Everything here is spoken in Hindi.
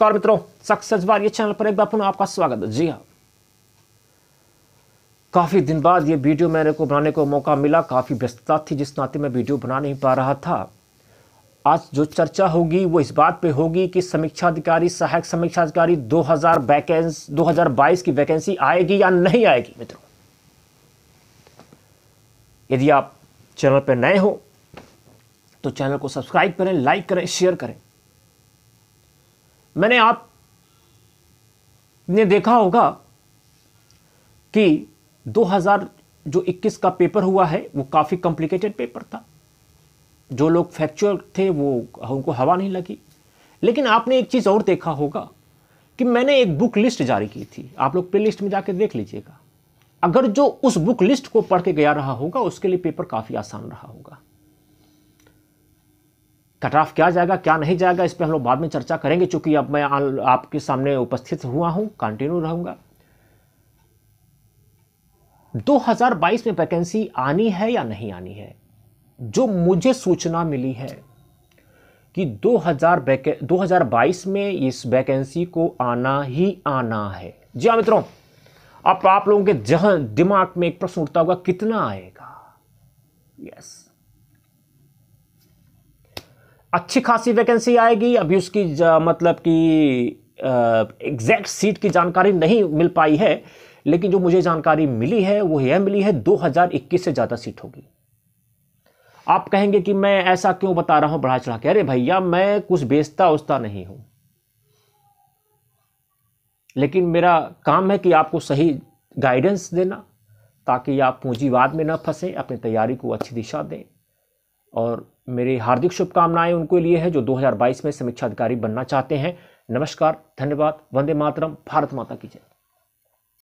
नमस्कार मित्रों सक्सेस बार ये चैनल पर एक बार पुनः आपका स्वागत है जी हाँ काफ़ी दिन बाद ये वीडियो मेरे को बनाने को मौका मिला काफ़ी व्यस्तता थी जिस नाते मैं वीडियो बना नहीं पा रहा था आज जो चर्चा होगी वो इस बात पे होगी कि समीक्षा अधिकारी सहायक समीक्षा अधिकारी 2000 वैकेंस 2022 की वैकेंसी आएगी या नहीं आएगी मित्रों यदि आप चैनल पर नए हो तो चैनल को सब्सक्राइब करें लाइक करें शेयर करें मैंने आप ने देखा होगा कि 2000 जो 21 का पेपर हुआ है वो काफ़ी कॉम्प्लिकेटेड पेपर था जो लोग फैक्चुअल थे वो उनको हवा नहीं लगी लेकिन आपने एक चीज़ और देखा होगा कि मैंने एक बुक लिस्ट जारी की थी आप लोग प्ले लिस्ट में जाकर देख लीजिएगा अगर जो उस बुक लिस्ट को पढ़ के गया रहा होगा उसके लिए पेपर काफ़ी आसान रहा होगा कट ऑफ क्या जाएगा क्या नहीं जाएगा इस पर हम लोग बाद में चर्चा करेंगे चूंकि अब मैं आ, आपके सामने उपस्थित हुआ हूं कंटिन्यू रहूंगा 2022 में वैकेंसी आनी है या नहीं आनी है जो मुझे सूचना मिली है कि 2000 2022 में इस वैकेंसी को आना ही आना है जी हाँ मित्रों अब आप लोगों के जहन दिमाग में एक प्रश्न उठता होगा कितना आएगा यस yes. अच्छी खासी वैकेंसी आएगी अभी उसकी मतलब कि एग्जैक्ट सीट की जानकारी नहीं मिल पाई है लेकिन जो मुझे जानकारी मिली है वो यह मिली है 2021 से ज़्यादा सीट होगी आप कहेंगे कि मैं ऐसा क्यों बता रहा हूं बढ़ा चढ़ा के अरे भैया मैं कुछ बेचता उचता नहीं हूं लेकिन मेरा काम है कि आपको सही गाइडेंस देना ताकि आप पूंजीवाद में ना फंसे अपनी तैयारी को अच्छी दिशा दें और मेरी हार्दिक शुभकामनाएं उनके लिए है जो 2022 में समीक्षा अधिकारी बनना चाहते हैं नमस्कार धन्यवाद वंदे मातरम भारत माता की जय